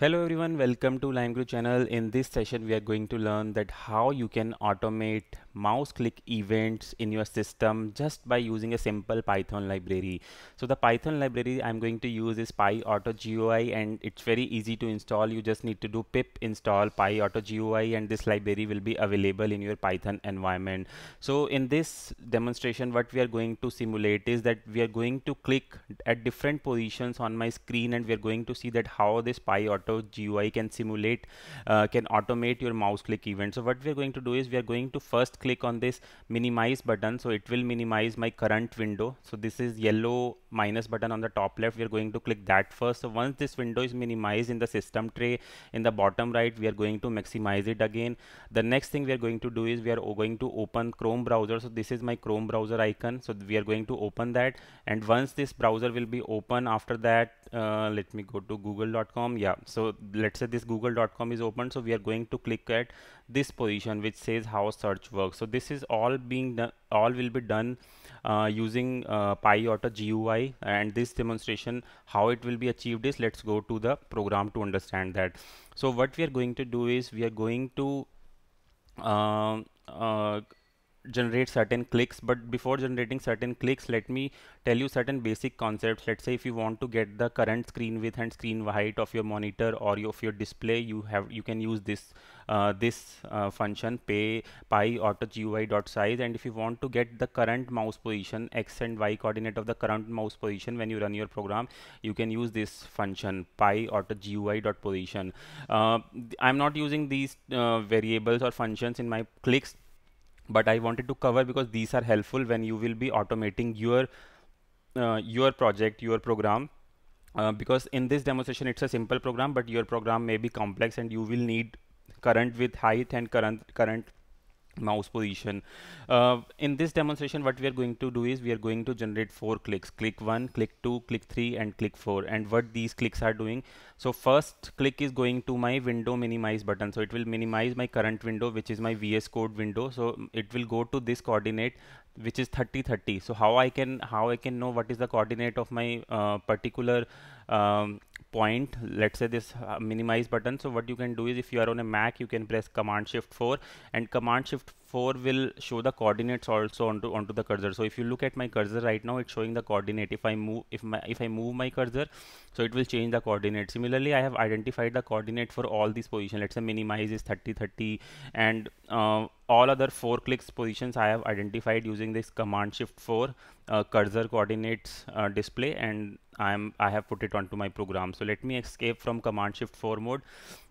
Hello everyone, welcome to LimeGuru channel. In this session, we are going to learn that how you can automate mouse click events in your system just by using a simple Python library. So the Python library I'm going to use is PyAutoGUI and it's very easy to install. You just need to do pip install PyAutoGUI and this library will be available in your Python environment. So in this demonstration, what we are going to simulate is that we are going to click at different positions on my screen and we are going to see that how this PyAutoGUI auto GUI can simulate, uh, can automate your mouse click event. So what we're going to do is we are going to first click on this minimize button. So it will minimize my current window. So this is yellow minus button on the top left we are going to click that first so once this window is minimized in the system tray in the bottom right we are going to maximize it again the next thing we are going to do is we are going to open chrome browser so this is my chrome browser icon so we are going to open that and once this browser will be open after that uh, let me go to google.com yeah so let's say this google.com is open so we are going to click at this position which says how search works so this is all being done all will be done uh, using uh, PyOTA GUI and this demonstration how it will be achieved is let's go to the program to understand that so what we are going to do is we are going to uh, uh, generate certain clicks but before generating certain clicks let me tell you certain basic concepts let's say if you want to get the current screen width and screen height of your monitor or of your display you have you can use this uh, this uh, function pay pi auto gui dot size and if you want to get the current mouse position x and y coordinate of the current mouse position when you run your program you can use this function pi auto gui dot position uh, i'm not using these uh, variables or functions in my clicks but I wanted to cover because these are helpful when you will be automating your uh, your project, your program. Uh, because in this demonstration, it's a simple program, but your program may be complex and you will need current with height and current current mouse position uh, in this demonstration what we are going to do is we are going to generate four clicks click one click two click three and click four and what these clicks are doing so first click is going to my window minimize button so it will minimize my current window which is my vs code window so it will go to this coordinate which is 30 30 so how i can how i can know what is the coordinate of my uh, particular um, point let's say this uh, minimize button so what you can do is if you are on a mac you can press command shift 4 and command shift 4 will show the coordinates also onto onto the cursor so if you look at my cursor right now it's showing the coordinate if I move if my if I move my cursor so it will change the coordinate similarly I have identified the coordinate for all these positions let's say minimize is 30 30 and uh, all other four clicks positions I have identified using this command shift 4 uh, cursor coordinates uh, display and I'm I have put it onto my program so let me escape from command shift 4 mode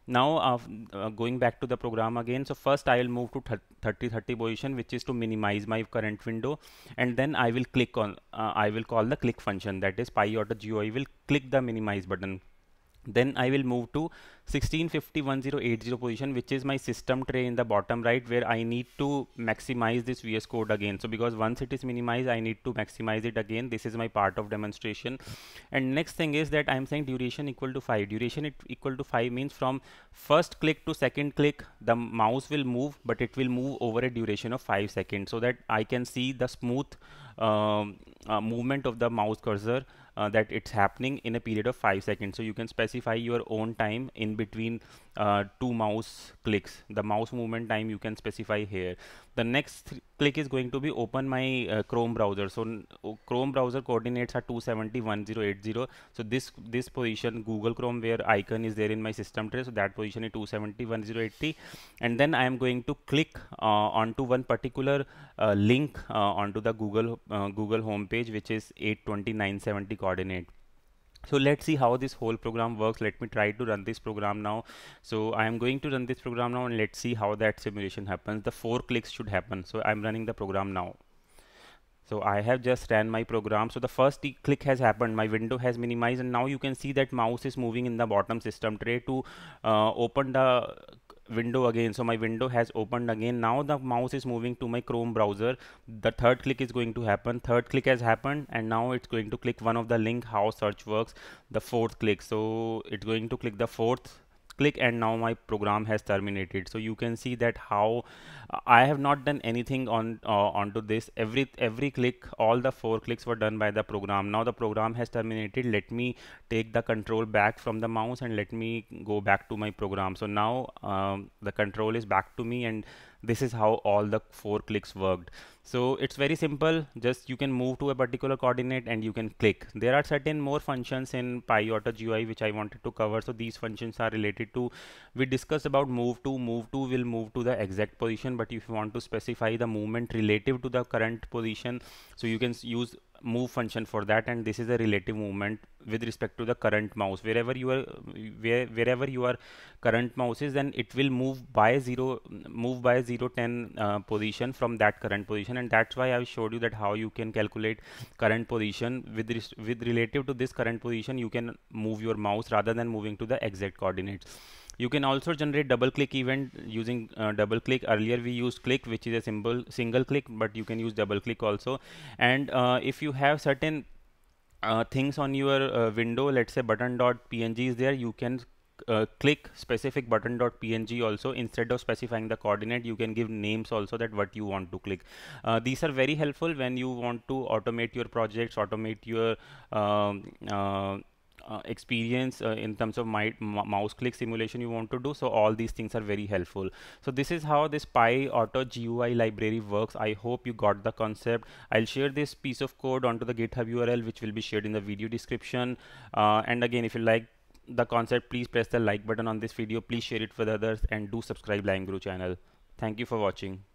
now uh, uh, going back to the program again, so first I will move to 30 30 position which is to minimize my current window and then I will click on, uh, I will call the click function that is PyOrder GUI will click the minimize button then I will move to 1650 1080 position which is my system tray in the bottom right where I need to maximize this VS code again so because once it is minimized I need to maximize it again this is my part of demonstration and next thing is that I'm saying duration equal to 5 duration it equal to 5 means from first click to second click the mouse will move but it will move over a duration of 5 seconds so that I can see the smooth um, uh, movement of the mouse cursor uh, that it's happening in a period of 5 seconds. So you can specify your own time in between uh, two mouse clicks. The mouse movement time you can specify here. The next th click is going to be open my uh, Chrome browser. So Chrome browser coordinates are 270.1080. So this this position Google Chrome where icon is there in my system tray. So that position is 270.1080. And then I am going to click uh, onto one particular uh, link uh, onto the Google Google homepage which is 82970 coordinate so let's see how this whole program works let me try to run this program now so i am going to run this program now and let's see how that simulation happens the four clicks should happen so i'm running the program now so I have just ran my program. So the first click has happened. My window has minimized and now you can see that mouse is moving in the bottom system tray to uh, open the window again so my window has opened again now the mouse is moving to my chrome browser the third click is going to happen third click has happened and now it's going to click one of the link how search works the fourth click so it's going to click the fourth click and now my program has terminated so you can see that how uh, I have not done anything on uh, onto this every every click all the four clicks were done by the program now the program has terminated let me take the control back from the mouse and let me go back to my program so now um, the control is back to me and this is how all the four clicks worked so it's very simple just you can move to a particular coordinate and you can click there are certain more functions in PyOtter GUI which I wanted to cover so these functions are related to we discussed about move to move to will move to the exact position but if you want to specify the movement relative to the current position so you can use move function for that and this is a relative movement with respect to the current mouse wherever you are where, wherever your current mouse is then it will move by zero move by zero ten uh, position from that current position and that's why i showed you that how you can calculate current position with with relative to this current position you can move your mouse rather than moving to the exact coordinates you can also generate double click event using uh, double click earlier we used click which is a symbol single click but you can use double click also and uh, if you have certain uh, things on your uh, window let's say button dot png is there you can uh, click specific button dot png also instead of specifying the coordinate you can give names also that what you want to click uh, these are very helpful when you want to automate your projects automate your um, uh, uh, experience uh, in terms of my, mouse click simulation you want to do so all these things are very helpful so this is how this pi auto gui library works i hope you got the concept i'll share this piece of code onto the github url which will be shared in the video description uh, and again if you like the concept please press the like button on this video please share it with others and do subscribe langguru channel thank you for watching